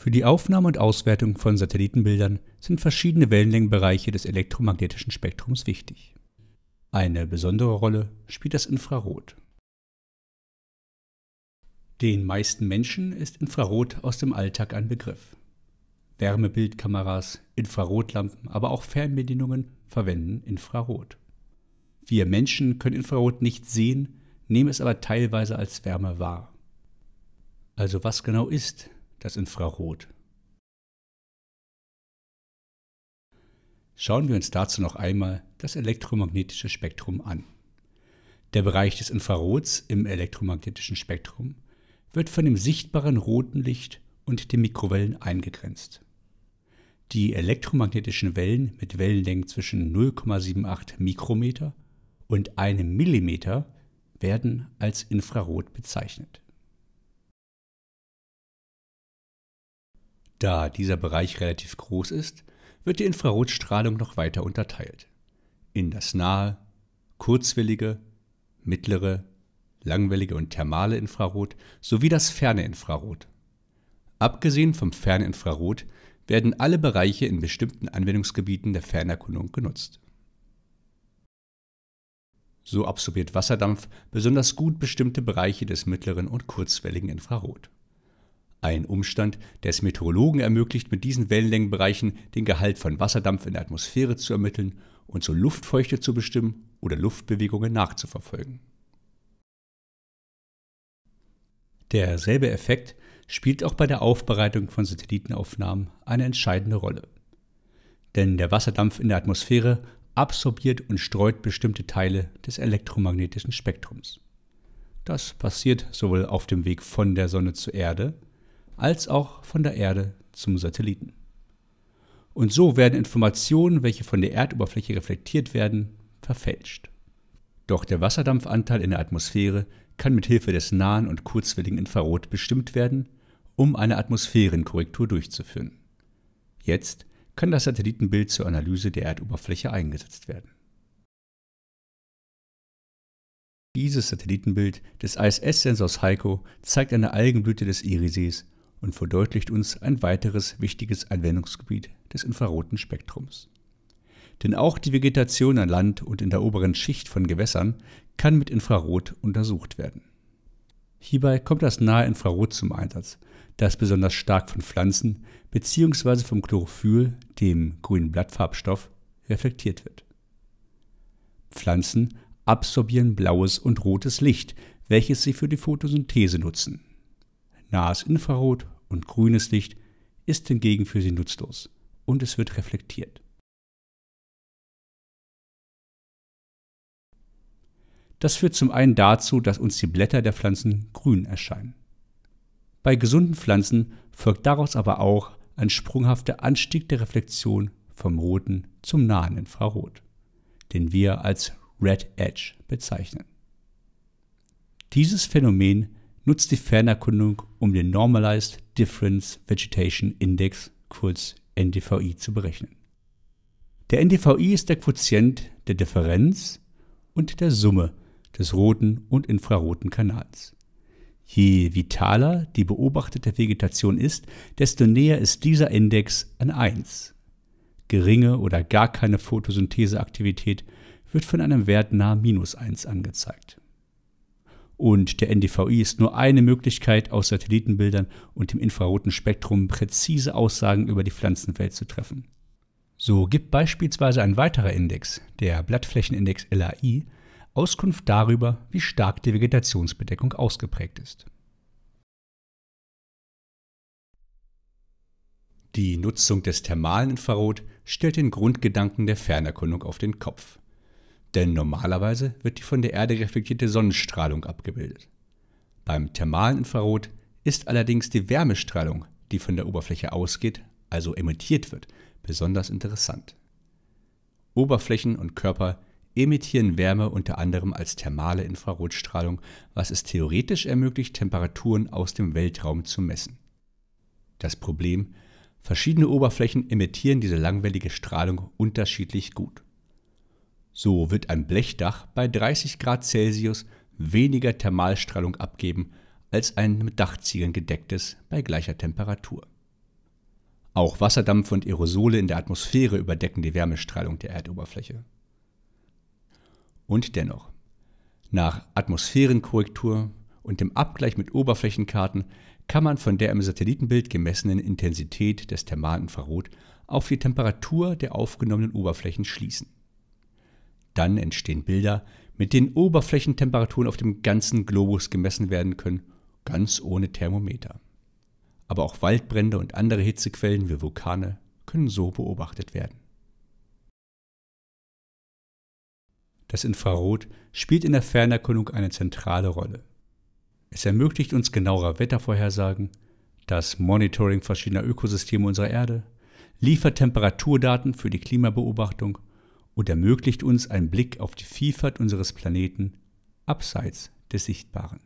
Für die Aufnahme und Auswertung von Satellitenbildern sind verschiedene Wellenlängenbereiche des elektromagnetischen Spektrums wichtig. Eine besondere Rolle spielt das Infrarot. Den meisten Menschen ist Infrarot aus dem Alltag ein Begriff. Wärmebildkameras, Infrarotlampen, aber auch Fernbedienungen verwenden Infrarot. Wir Menschen können Infrarot nicht sehen, nehmen es aber teilweise als Wärme wahr. Also was genau ist das Infrarot. Schauen wir uns dazu noch einmal das elektromagnetische Spektrum an. Der Bereich des Infrarots im elektromagnetischen Spektrum wird von dem sichtbaren roten Licht und den Mikrowellen eingegrenzt. Die elektromagnetischen Wellen mit Wellenlängen zwischen 0,78 Mikrometer und einem Millimeter werden als Infrarot bezeichnet. Da dieser Bereich relativ groß ist, wird die Infrarotstrahlung noch weiter unterteilt. In das nahe, kurzwellige, mittlere, langwellige und thermale Infrarot sowie das ferne Infrarot. Abgesehen vom fernen Infrarot werden alle Bereiche in bestimmten Anwendungsgebieten der Fernerkundung genutzt. So absorbiert Wasserdampf besonders gut bestimmte Bereiche des mittleren und kurzwelligen Infrarot. Ein Umstand, der es Meteorologen ermöglicht, mit diesen Wellenlängenbereichen den Gehalt von Wasserdampf in der Atmosphäre zu ermitteln und so Luftfeuchte zu bestimmen oder Luftbewegungen nachzuverfolgen. Derselbe Effekt spielt auch bei der Aufbereitung von Satellitenaufnahmen eine entscheidende Rolle. Denn der Wasserdampf in der Atmosphäre absorbiert und streut bestimmte Teile des elektromagnetischen Spektrums. Das passiert sowohl auf dem Weg von der Sonne zur Erde als auch von der Erde zum Satelliten. Und so werden Informationen, welche von der Erdoberfläche reflektiert werden, verfälscht. Doch der Wasserdampfanteil in der Atmosphäre kann mit Hilfe des nahen und kurzwelligen Infrarot bestimmt werden, um eine Atmosphärenkorrektur durchzuführen. Jetzt kann das Satellitenbild zur Analyse der Erdoberfläche eingesetzt werden. Dieses Satellitenbild des ISS-Sensors Heiko zeigt eine Algenblüte des Irisees und verdeutlicht uns ein weiteres wichtiges Anwendungsgebiet des infraroten Spektrums. Denn auch die Vegetation an Land und in der oberen Schicht von Gewässern kann mit Infrarot untersucht werden. Hierbei kommt das nahe Infrarot zum Einsatz, das besonders stark von Pflanzen bzw. vom Chlorophyll, dem grünen Blattfarbstoff, reflektiert wird. Pflanzen absorbieren blaues und rotes Licht, welches sie für die Photosynthese nutzen. Nahes Infrarot und grünes Licht ist hingegen für sie nutzlos und es wird reflektiert. Das führt zum einen dazu, dass uns die Blätter der Pflanzen grün erscheinen. Bei gesunden Pflanzen folgt daraus aber auch ein sprunghafter Anstieg der Reflexion vom roten zum nahen Infrarot, den wir als Red Edge bezeichnen. Dieses Phänomen nutzt die Fernerkundung, um den Normalized Difference Vegetation Index, kurz NDVI, zu berechnen. Der NDVI ist der Quotient der Differenz und der Summe des roten und infraroten Kanals. Je vitaler die beobachtete Vegetation ist, desto näher ist dieser Index an 1. Geringe oder gar keine Photosyntheseaktivität wird von einem Wert nahe minus 1 angezeigt. Und der NDVI ist nur eine Möglichkeit, aus Satellitenbildern und dem infraroten Spektrum präzise Aussagen über die Pflanzenwelt zu treffen. So gibt beispielsweise ein weiterer Index, der Blattflächenindex LAI, Auskunft darüber, wie stark die Vegetationsbedeckung ausgeprägt ist. Die Nutzung des thermalen Infrarot stellt den Grundgedanken der Fernerkundung auf den Kopf. Denn normalerweise wird die von der Erde reflektierte Sonnenstrahlung abgebildet. Beim thermalen Infrarot ist allerdings die Wärmestrahlung, die von der Oberfläche ausgeht, also emittiert wird, besonders interessant. Oberflächen und Körper emittieren Wärme unter anderem als thermale Infrarotstrahlung, was es theoretisch ermöglicht, Temperaturen aus dem Weltraum zu messen. Das Problem, verschiedene Oberflächen emittieren diese langwellige Strahlung unterschiedlich gut. So wird ein Blechdach bei 30 Grad Celsius weniger Thermalstrahlung abgeben als ein mit Dachziegeln gedecktes bei gleicher Temperatur. Auch Wasserdampf und Aerosole in der Atmosphäre überdecken die Wärmestrahlung der Erdoberfläche. Und dennoch, nach Atmosphärenkorrektur und dem Abgleich mit Oberflächenkarten kann man von der im Satellitenbild gemessenen Intensität des Thermalinfrarot auf die Temperatur der aufgenommenen Oberflächen schließen. Dann entstehen Bilder, mit denen Oberflächentemperaturen auf dem ganzen Globus gemessen werden können, ganz ohne Thermometer. Aber auch Waldbrände und andere Hitzequellen wie Vulkane können so beobachtet werden. Das Infrarot spielt in der Fernerkundung eine zentrale Rolle. Es ermöglicht uns genauere Wettervorhersagen, das Monitoring verschiedener Ökosysteme unserer Erde, liefert Temperaturdaten für die Klimabeobachtung und ermöglicht uns einen Blick auf die Vielfalt unseres Planeten abseits des Sichtbaren.